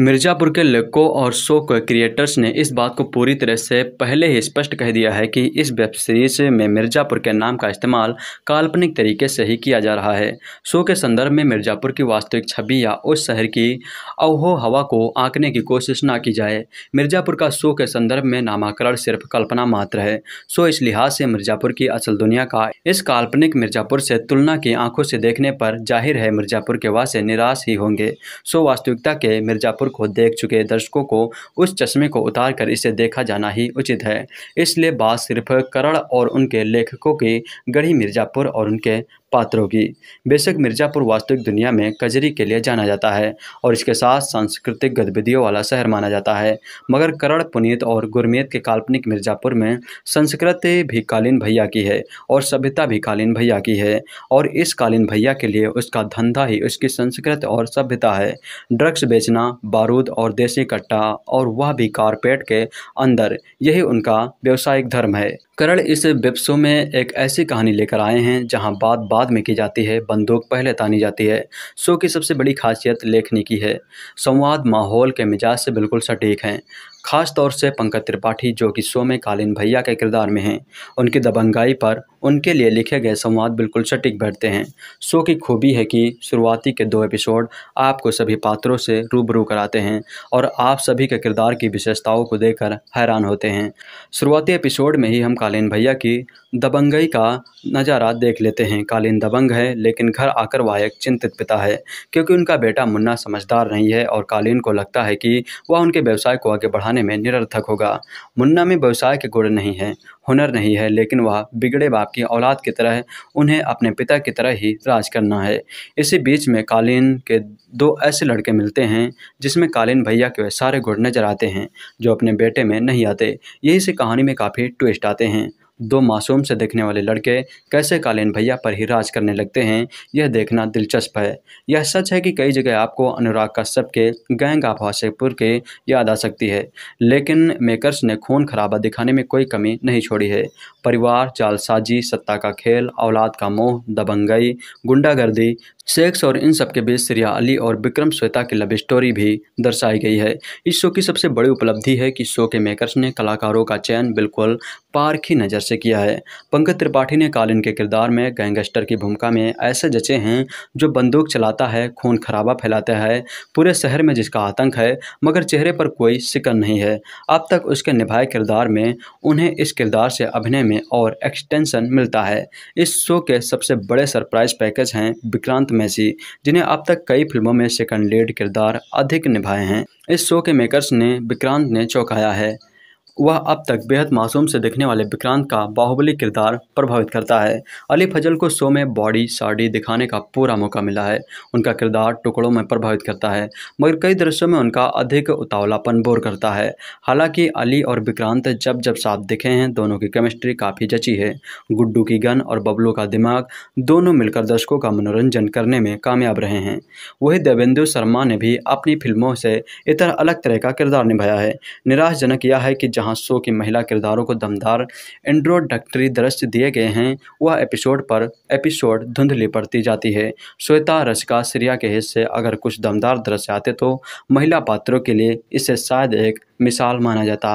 मिर्ज़ापुर के लड़कों और शो के क्रिएटर्स ने इस बात को पूरी तरह से पहले ही स्पष्ट कह दिया है कि इस वेब सीरीज में मिर्ज़ापुर के नाम का इस्तेमाल काल्पनिक तरीके से ही किया जा रहा है शो के संदर्भ में मिर्ज़ापुर की वास्तविक छवि या उस शहर की अवहो हवा को आंकने की कोशिश ना की जाए मिर्ज़ापुर का शो के संदर्भ में नामाकरण सिर्फ कल्पना मात्र है शो इस लिहाज से मिर्ज़ापुर की असल दुनिया का इस काल्पनिक मिर्ज़ापुर से तुलना की आंखों से देखने पर जाहिर है मिर्ज़ापुर के वासे निराश ही होंगे शो वास्तविकता के मिर्ज़ापुर ठाकुर को देख चुके दर्शकों को उस चश्मे को उतार कर इसे देखा जाना ही उचित है इसलिए बात सिर्फ करण और उनके लेखकों की गढ़ी मिर्जापुर और उनके पात्र होगी बेशक मिर्ज़ापुर वास्तविक दुनिया में कजरी के लिए जाना जाता है और इसके साथ सांस्कृतिक गतिविधियों वाला शहर माना जाता है मगर करण पुनीत और गुरमीत के काल्पनिक मिर्ज़ापुर में संस्कृति भी कालीन भैया की है और सभ्यता भी कालीन भैया की है और इस कालीन भैया के लिए उसका धंधा ही उसकी संस्कृति और सभ्यता है ड्रग्स बेचना बारूद और देसी कट्टा और वह भी कारपेट के अंदर यही उनका व्यावसायिक धर्म है करण इस वेब शो में एक ऐसी कहानी लेकर आए हैं जहां बात बाद में की जाती है बंदूक पहले तानी जाती है शो की सबसे बड़ी खासियत लेखनी की है संवाद माहौल के मिजाज से बिल्कुल सटीक हैं खास तौर से पंकज त्रिपाठी जो कि शो में कालीन भैया के किरदार में हैं उनकी दबंगाई पर उनके लिए लिखे गए संवाद बिल्कुल सटीक बैठते हैं शो की खूबी है कि शुरुआती के दो एपिसोड आपको सभी पात्रों से रूबरू कराते हैं और आप सभी के किरदार की विशेषताओं को देखकर हैरान होते हैं शुरुआती एपिसोड में ही हम कालीन भैया की दबंगई का नज़ारा देख लेते हैं कालीन दबंग है लेकिन घर आकर वह एक चिंतित पिता है क्योंकि उनका बेटा मुन्ना समझदार नहीं है और कालीन को लगता है कि वह उनके व्यवसाय को आगे बढ़ाने में निरर्थक होगा मुन्ना में व्यवसाय के गुण नहीं हैं हुनर नहीं है लेकिन वह बिगड़े बाप की औलाद की तरह उन्हें अपने पिता की तरह ही राज करना है इसी बीच में कालीन के दो ऐसे लड़के मिलते हैं जिसमें कालीन भैया के सारे गुण नजर आते हैं जो अपने बेटे में नहीं आते यही से कहानी में काफ़ी ट्विस्ट आते हैं दो मासूम से देखने वाले लड़के कैसे कालीन भैया पर ही राज करने लगते हैं यह देखना दिलचस्प है यह सच है कि कई जगह आपको अनुराग कश्यप के गैंग ऑफ के याद आ सकती है लेकिन मेकर्स ने खून खराबा दिखाने में कोई कमी नहीं छोड़ी है परिवार जालसाजी सत्ता का खेल औलाद का मोह दबंगई गुंडागर्दी सेक्स और इन सब के बीच श्रिया अली और विक्रम श्वेता की लव स्टोरी भी दर्शाई गई है इस शो की सबसे बड़ी उपलब्धि है कि शो के मेकर्स ने कलाकारों का चयन बिल्कुल पारखी नज़र से किया है पंकज त्रिपाठी ने कालिन के किरदार में गैंगस्टर की भूमिका में ऐसे जचे हैं जो बंदूक चलाता है खून खराबा फैलाता है पूरे शहर में जिसका आतंक है मगर चेहरे पर कोई शिकन नहीं है अब तक उसके निभाए किरदार में उन्हें इस किरदार से अभिनय में और एक्सटेंशन मिलता है इस शो के सबसे बड़े सरप्राइज पैकेज हैं विक्रांत मैसी जिन्हें अब तक कई फिल्मों में सेकंड लीड किरदार अधिक निभाए हैं इस शो के मेकर्स ने विक्रांत ने चौंकाया है वह अब तक बेहद मासूम से दिखने वाले विक्रांत का बाहुबली किरदार प्रभावित करता है अली फजल को शो में बॉडी साड़ी दिखाने का पूरा मौका मिला है उनका किरदार टुकड़ों में प्रभावित करता है मगर कई दृश्यों में उनका अधिक उतावलापन बोर करता है हालांकि अली और विक्रांत जब जब साथ दिखे हैं दोनों की केमिस्ट्री काफ़ी जची है गुड्डू की गन और बबलू का दिमाग दोनों मिलकर दर्शकों का मनोरंजन करने में कामयाब रहे हैं वही देवेंदु शर्मा ने भी अपनी फिल्मों से इतर अलग तरह का किरदार निभाया है निराशजनक यह है कि जहाँ हादसों की महिला किरदारों को दमदार इंट्रोडक्टरी दृश्य दिए गए हैं वह एपिसोड पर एपिसोड धुंधली पड़ती जाती है श्वेता रसिका सीरिया के हिस्से अगर कुछ दमदार दृश्य आते तो महिला पात्रों के लिए इसे शायद एक मिसाल माना जाता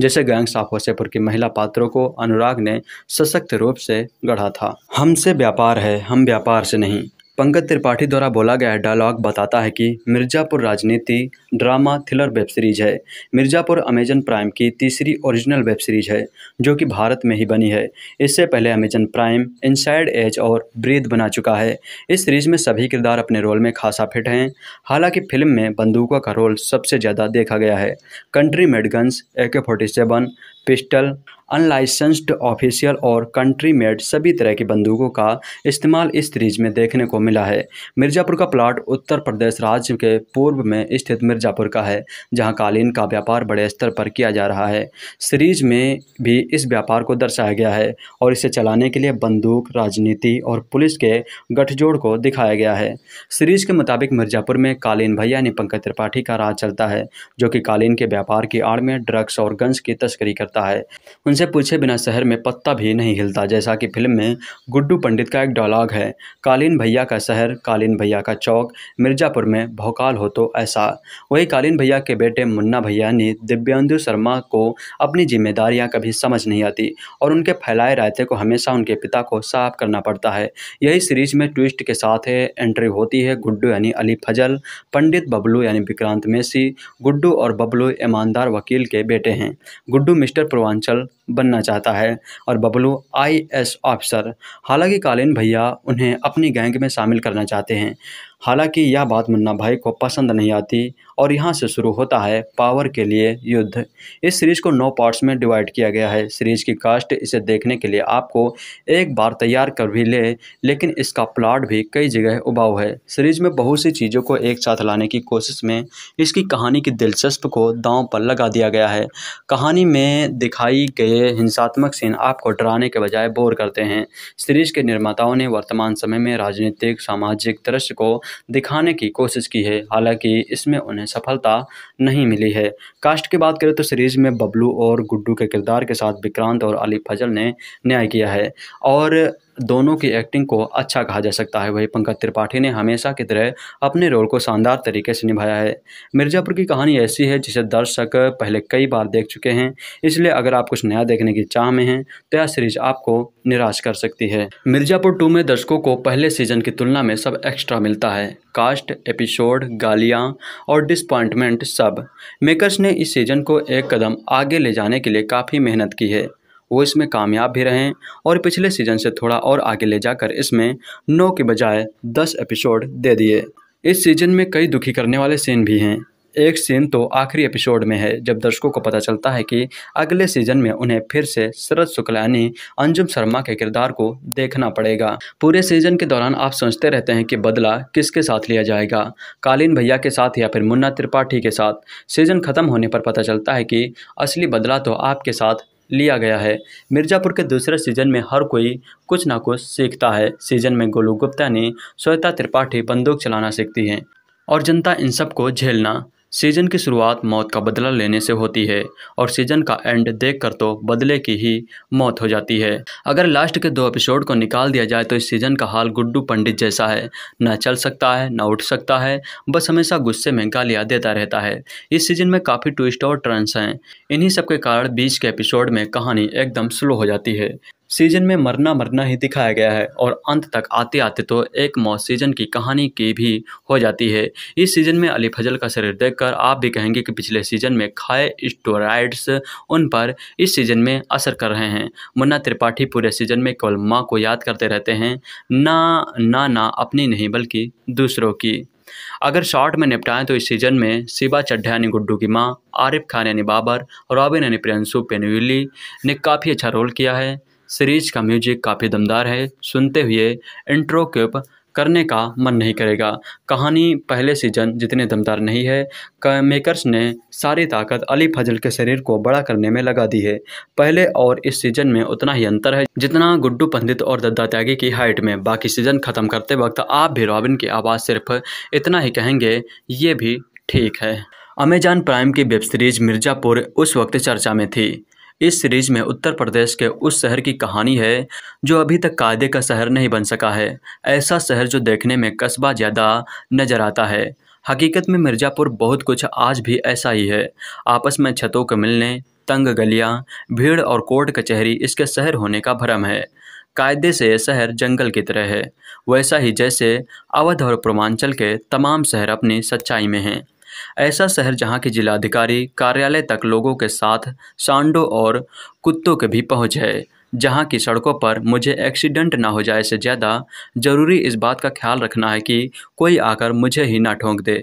जैसे गैंग्स ऑफ वसेपुर की महिला पात्रों को अनुराग ने सशक्त रूप से गढ़ा था हमसे व्यापार है हम व्यापार से नहीं पंकज त्रिपाठी द्वारा बोला गया डायलॉग बताता है कि मिर्ज़ापुर राजनीति ड्रामा थ्रिलर वेब सीरीज है मिर्ज़ापुर अमेजन प्राइम की तीसरी ओरिजिनल वेब सीरीज है जो कि भारत में ही बनी है इससे पहले अमेजन प्राइम इनसाइड एज और ब्रीद बना चुका है इस सीरीज में सभी किरदार अपने रोल में खासा फिट हैं हालांकि फिल्म में बंदूकों का रोल सबसे ज़्यादा देखा गया है country made guns A K pistol unlicensed official और कंट्री मेड सभी तरह की बंदूकों का इस्तेमाल इस सीरीज में देखने को मिला है मिर्ज़ापुर का प्लाट उत्तर प्रदेश राज्य के पूर्व में स्थित मिर्ज़ापुर का है जहाँ कालीन का व्यापार बड़े स्तर पर किया जा रहा है सीरीज में भी इस व्यापार को दर्शाया गया है और इसे चलाने के लिए बंदूक राजनीति और पुलिस के गठजोड़ को दिखाया गया है सीरीज के मुताबिक मिर्ज़ापुर में कालीन भैया ने पंकज त्रिपाठी का राज चलता है जो कि कालीन के व्यापार की आड़ में ड्रग्स और गन्स की तस्करी करता है उन उनसे पूछे बिना शहर में पत्ता भी नहीं हिलता जैसा कि फिल्म में गुड्डू पंडित का एक डायलॉग है कालीन भैया का शहर कालीन भैया का चौक मिर्ज़ापुर में भौकाल हो तो ऐसा वही कालीन भैया के बेटे मुन्ना भैया ने दिव्यांदु शर्मा को अपनी जिम्मेदारियाँ कभी समझ नहीं आती और उनके फैलाए रायते को हमेशा उनके पिता को साफ करना पड़ता है यही सीरीज में ट्विस्ट के साथ है एंट्री होती है गुड्डू यानी अली फजल पंडित बबलू यानी विक्रांत मेसी गुड्डू और बबलू ईमानदार वकील के बेटे हैं गुड्डू मिस्टर पूर्वांचल बनना चाहता है और बबलू आईएएस ऑफिसर हालांकि कालीन भैया उन्हें अपनी गैंग में शामिल करना चाहते हैं हालांकि यह बात मुन्ना भाई को पसंद नहीं आती और यहाँ से शुरू होता है पावर के लिए युद्ध इस सीरीज़ को नौ पार्ट्स में डिवाइड किया गया है सीरीज़ की कास्ट इसे देखने के लिए आपको एक बार तैयार कर भी ले लेकिन इसका प्लाट भी कई जगह उबाऊ है सीरीज़ में बहुत सी चीज़ों को एक साथ लाने की कोशिश में इसकी कहानी की दिलचस्प को दांव पर लगा दिया गया है कहानी में दिखाई गए हिंसात्मक सीन आपको डराने के बजाय बोर करते हैं सीरीज़ के निर्माताओं ने वर्तमान समय में राजनीतिक सामाजिक दृश्य को दिखाने की कोशिश की है हालांकि इसमें उन्हें सफलता नहीं मिली है कास्ट की बात करें तो सीरीज़ में बबलू और गुड्डू के किरदार के साथ विक्रांत और अली फजल ने न्याय किया है और दोनों की एक्टिंग को अच्छा कहा जा सकता है वहीं पंकज त्रिपाठी ने हमेशा की तरह अपने रोल को शानदार तरीके से निभाया है मिर्ज़ापुर की कहानी ऐसी है जिसे दर्शक पहले कई बार देख चुके हैं इसलिए अगर आप कुछ नया देखने की चाह में हैं तो यह सीरीज आपको निराश कर सकती है मिर्ज़ापुर टू में दर्शकों को पहले सीजन की तुलना में सब एक्स्ट्रा मिलता है कास्ट एपिसोड गालियाँ और डिसपॉइंटमेंट सब मेकर्स ने इस सीजन को एक कदम आगे ले जाने के लिए काफ़ी मेहनत की है वो इसमें कामयाब भी रहें और पिछले सीजन से थोड़ा और आगे ले जाकर इसमें नौ के बजाय दस एपिसोड दे दिए इस सीजन में कई दुखी करने वाले सीन भी हैं एक सीन तो आखिरी एपिसोड में है जब दर्शकों को पता चलता है कि अगले सीजन में उन्हें फिर से शरद शुक्ला यानी अंजुम शर्मा के किरदार को देखना पड़ेगा पूरे सीजन के दौरान आप सोचते रहते हैं कि बदला किसके साथ लिया जाएगा कालीन भैया के साथ या फिर मुन्ना त्रिपाठी के साथ सीजन खत्म होने पर पता चलता है कि असली बदला तो आपके साथ लिया गया है मिर्ज़ापुर के दूसरे सीजन में हर कोई कुछ ना कुछ सीखता है सीजन में गोलू गुप्ता ने श्वेता त्रिपाठी बंदूक चलाना सीखती हैं और जनता इन सबको झेलना सीजन की शुरुआत मौत का बदला लेने से होती है और सीजन का एंड देखकर तो बदले की ही मौत हो जाती है अगर लास्ट के दो एपिसोड को निकाल दिया जाए तो इस सीजन का हाल गुड्डू पंडित जैसा है न चल सकता है न उठ सकता है बस हमेशा गुस्से में गालियाँ देता रहता है इस सीजन में काफ़ी ट्विस्ट और ट्रेंड्स हैं इन्हीं सब के कारण बीच के एपिसोड में कहानी एकदम स्लो हो जाती है सीजन में मरना मरना ही दिखाया गया है और अंत तक आते आते तो एक मौत सीजन की कहानी की भी हो जाती है इस सीजन में अली फजल का शरीर देखकर आप भी कहेंगे कि पिछले सीजन में खाए स्टोराइड्स उन पर इस सीजन में असर कर रहे हैं मुन्ना त्रिपाठी पूरे सीजन में केवल माँ को याद करते रहते हैं ना ना ना अपनी नहीं बल्कि दूसरों की अगर शॉर्ट में निपटाएं तो इस सीजन में शिवा चड्ढा यानी गुड्डू की माँ आरिफ खान यानी बाबर रॉबिन यानी प्रियंशु पेनविली ने काफ़ी अच्छा रोल किया है सीरीज का म्यूजिक काफ़ी दमदार है सुनते हुए इंट्रो क्लिप करने का मन नहीं करेगा कहानी पहले सीजन जितने दमदार नहीं है मेकर्स ने सारी ताकत अली फजल के शरीर को बड़ा करने में लगा दी है पहले और इस सीजन में उतना ही अंतर है जितना गुड्डू पंडित और दद्दा त्यागी की हाइट में बाकी सीजन खत्म करते वक्त आप भी रॉबिन की आवाज़ सिर्फ इतना ही कहेंगे ये भी ठीक है अमेजान प्राइम की वेब सीरीज मिर्ज़ापुर उस वक्त चर्चा में थी इस सीरीज में उत्तर प्रदेश के उस शहर की कहानी है जो अभी तक कायदे का शहर नहीं बन सका है ऐसा शहर जो देखने में कस्बा ज़्यादा नज़र आता है हकीकत में मिर्ज़ापुर बहुत कुछ आज भी ऐसा ही है आपस में छतों के मिलने तंग गलियां, भीड़ और कोर्ट कचहरी इसके शहर होने का भ्रम है कायदे से यह शहर जंगल की तरह है वैसा ही जैसे अवध और पूर्वांचल के तमाम शहर अपनी सच्चाई में हैं ऐसा शहर जहां के जिलाधिकारी कार्यालय तक लोगों के साथ सांडों और कुत्तों के भी पहुंच है जहाँ की सड़कों पर मुझे एक्सीडेंट ना हो जाए से ज़्यादा ज़रूरी इस बात का ख्याल रखना है कि कोई आकर मुझे ही ना ठोंक दे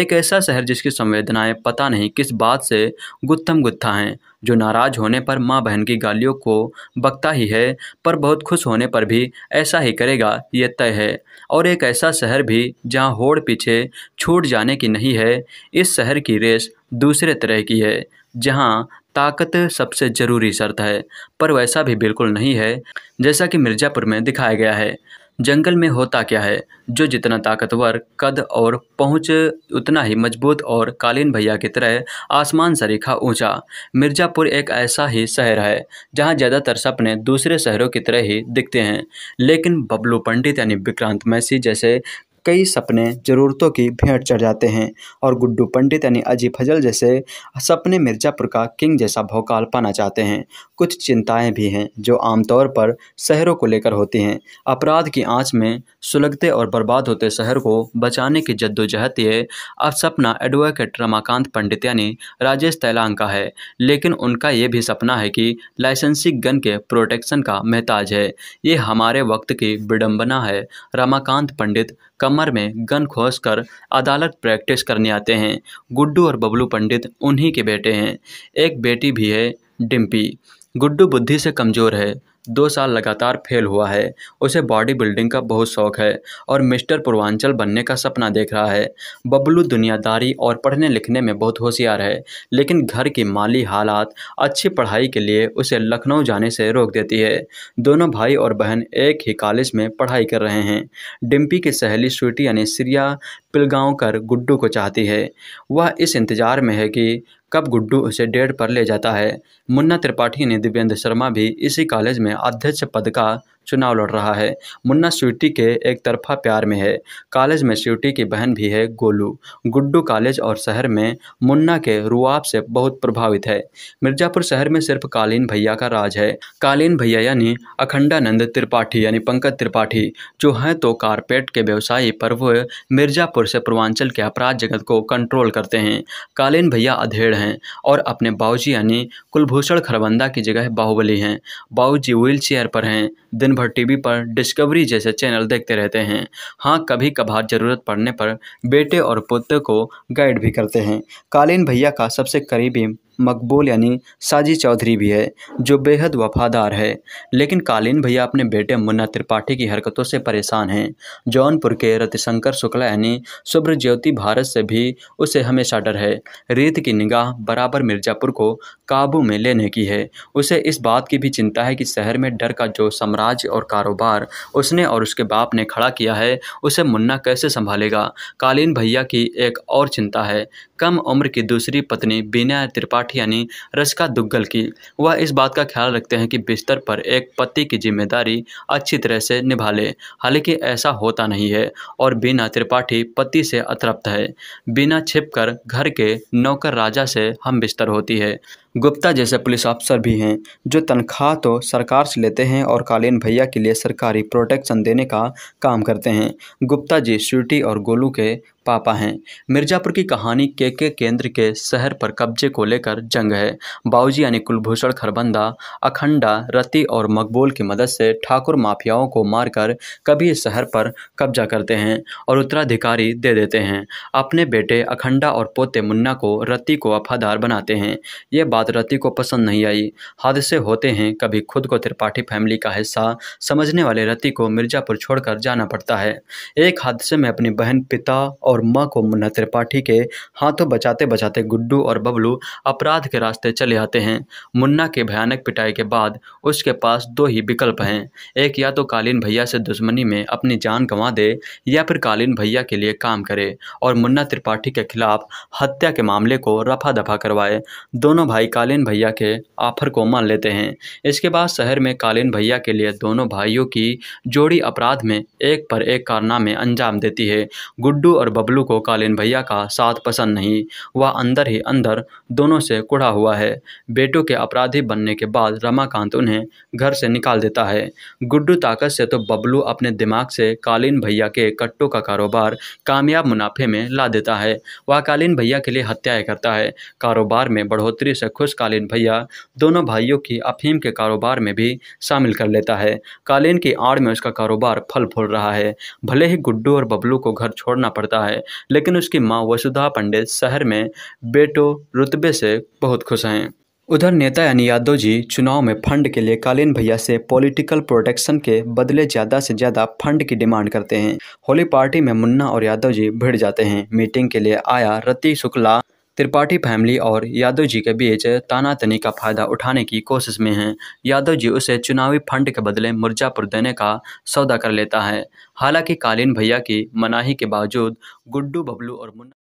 एक ऐसा शहर जिसकी संवेदनाएं पता नहीं किस बात से गुत्थम गुत्था हैं जो नाराज़ होने पर माँ बहन की गालियों को बकता ही है पर बहुत खुश होने पर भी ऐसा ही करेगा ये तय है और एक ऐसा शहर भी जहाँ होड़ पीछे छूट जाने की नहीं है इस शहर की रेस दूसरे तरह की है जहाँ ताकत सबसे ज़रूरी शर्त है पर वैसा भी बिल्कुल नहीं है जैसा कि मिर्ज़ापुर में दिखाया गया है जंगल में होता क्या है जो जितना ताकतवर कद और पहुंच उतना ही मजबूत और कालीन भैया की तरह आसमान सरीखा ऊंचा मिर्ज़ापुर एक ऐसा ही शहर है जहां ज़्यादातर सपने दूसरे शहरों की तरह ही दिखते हैं लेकिन बबलू पंडित यानी विक्रांत मैसी जैसे कई सपने ज़रूरतों की भेंट चढ़ जाते हैं और गुड्डू पंडित यानी अजी फजल जैसे सपने मिर्ज़ापुर का किंग जैसा भोकाल पाना चाहते हैं कुछ चिंताएं भी हैं जो आमतौर पर शहरों को लेकर होती हैं अपराध की आंच में सुलगते और बर्बाद होते शहर को बचाने की जद्दोजहद ये अब सपना एडवोकेट रमाकांत पंडित यानी राजेश तैलांग का है लेकिन उनका ये भी सपना है कि लाइसेंसी गन के प्रोटेक्शन का मेहताज है ये हमारे वक्त की विडम्बना है रमाकांत पंडित कमर में गन खोस कर अदालत प्रैक्टिस करने आते हैं गुड्डू और बबलू पंडित उन्हीं के बेटे हैं एक बेटी भी है डिम्पी गुड्डू बुद्धि से कमज़ोर है दो साल लगातार फेल हुआ है उसे बॉडी बिल्डिंग का बहुत शौक है और मिस्टर पूर्वांचल बनने का सपना देख रहा है बबलू दुनियादारी और पढ़ने लिखने में बहुत होशियार है लेकिन घर की माली हालात अच्छी पढ़ाई के लिए उसे लखनऊ जाने से रोक देती है दोनों भाई और बहन एक ही कॉलेज में पढ़ाई कर रहे हैं डिम्पी की सहेली स्वीटी यानी सिरिया पिलगांव कर गुड्डू को चाहती है वह इस इंतजार में है कि कब गुड्डू उसे डेट पर ले जाता है मुन्ना त्रिपाठी ने दिव्यन्द्र शर्मा भी इसी कॉलेज में अध्यक्ष पद का चुनाव लड़ रहा है मुन्ना स्वीटी के एक तरफा प्यार में है कॉलेज में स्वीटी की बहन भी है गोलू गुड्डू कॉलेज और शहर में मुन्ना के रुआब से बहुत प्रभावित है मिर्जापुर शहर में सिर्फ कालीन भैया का राज है कालीन भैया यानी अखंडानंद त्रिपाठी यानी पंकज त्रिपाठी जो हैं तो कारपेट के व्यवसायी पर वो मिर्जापुर से पूर्वांचल के अपराध जगत को कंट्रोल करते हैं कालीन भैया अधेड़ हैं और अपने बाबूजी यानी कुलभूषण खरबंदा की जगह बाहुबली हैं बाऊजी व्हील चेयर पर हैं दिन भर टीवी पर डिस्कवरी जैसे चैनल देखते रहते हैं हाँ कभी कभार ज़रूरत पड़ने पर बेटे और पुत्र को गाइड भी करते हैं कालीन भैया का सबसे करीबी मकबूल यानी साजी चौधरी भी है जो बेहद वफादार है लेकिन कालीन भैया अपने बेटे मुन्ना त्रिपाठी की हरकतों से परेशान हैं जौनपुर के रतिशंकर शुक्ला यानी सुब्र ज्योति भारत से भी उसे हमेशा डर है रीत की निगाह बराबर मिर्जापुर को काबू में लेने की है उसे इस बात की भी चिंता है कि शहर में डर का जो साम्राज्य और कारोबार उसने और उसके बाप ने खड़ा किया है उसे मुन्ना कैसे संभालेगा कालीन भैया की एक और चिंता है कम उम्र की दूसरी पत्नी बीना त्रिपाठी पाठ यानी रसिका दुग्गल की वह इस बात का ख्याल रखते हैं कि बिस्तर पर एक पति की जिम्मेदारी अच्छी तरह से निभा ले हालांकि ऐसा होता नहीं है और बीना त्रिपाठी पति से अतृप्त है बीना छिपकर घर के नौकर राजा से हम बिस्तर होती है गुप्ता जैसे पुलिस अफसर भी हैं जो तनख्वाह तो सरकार से लेते हैं और कालीन भैया के लिए सरकारी प्रोटेक्शन देने का काम करते हैं गुप्ता जी श्यूटी और गोलू के पापा हैं मिर्जापुर की कहानी के के केंद्र के शहर पर कब्जे को लेकर जंग है बाऊजी यानी कुलभूषण खरबंदा अखंडा रति और मकबूल की मदद से ठाकुर माफियाओं को मारकर कभी शहर पर कब्जा करते हैं और उत्तराधिकारी दे देते हैं अपने बेटे अखंडा और पोते मुन्ना को रति को वफादार बनाते हैं ये बात रति को पसंद नहीं आई हादसे होते हैं कभी खुद को त्रिपाठी फैमिली का हिस्सा समझने वाले रति को मिर्जापुर छोड़कर जाना पड़ता है एक हादसे में अपनी बहन पिता और माँ को मुन्ना त्रिपाठी के हाथों बचाते बचाते गुड्डू और बबलू अपराध के रास्ते चले आते हैं मुन्ना के भयानक पिटाई के बाद उसके पास दो ही विकल्प हैं एक या तो कालीन भैया से दुश्मनी में अपनी जान गंवा दे या फिर कालीन भैया के लिए काम करे और मुन्ना त्रिपाठी के खिलाफ हत्या के मामले को रफा दफा करवाए दोनों भाई कालीन भैया के ऑफर को मान लेते हैं इसके बाद शहर में कालीन भैया के लिए दोनों भाइयों की जोड़ी अपराध में एक पर एक कारनामे अंजाम देती है गुड्डू और बबलू को कालीन भैया का साथ पसंद नहीं वह अंदर ही अंदर दोनों से कुड़ा हुआ है बेटों के अपराधी बनने के बाद रमाकांत उन्हें घर से निकाल देता है गुड्डू ताकत से तो बबलू अपने दिमाग से कालीन भैया के कट्टों का कारोबार कामयाब मुनाफे में ला देता है वह कालीन भैया के लिए हत्याएं करता है कारोबार में बढ़ोतरी से खुश कालीन भैया दोनों भाइयों की अफीम के कारोबार में भी शामिल कर लेता है कालीन की आड़ में उसका कारोबार फल फूल रहा है भले ही गुड्डू और बबलू को घर छोड़ना पड़ता है लेकिन उसकी माँ वसुधा पंडित शहर में बेटो रुतबे से बहुत खुश हैं उधर नेता यानी यादव जी चुनाव में फंड के लिए कालीन भैया से पॉलिटिकल प्रोटेक्शन के बदले ज़्यादा से ज़्यादा फंड की डिमांड करते हैं होली पार्टी में मुन्ना और यादव जी भिड़ जाते हैं मीटिंग के लिए आया रति शुक्ला त्रिपाठी फैमिली और यादव जी के बीच तानातनी का फायदा उठाने की कोशिश में हैं यादव जी उसे चुनावी फंड के बदले मिर्जापुर देने का सौदा कर लेता है हालांकि कालीन भैया की मनाही के बावजूद गुड्डू बबलू और मुन्ना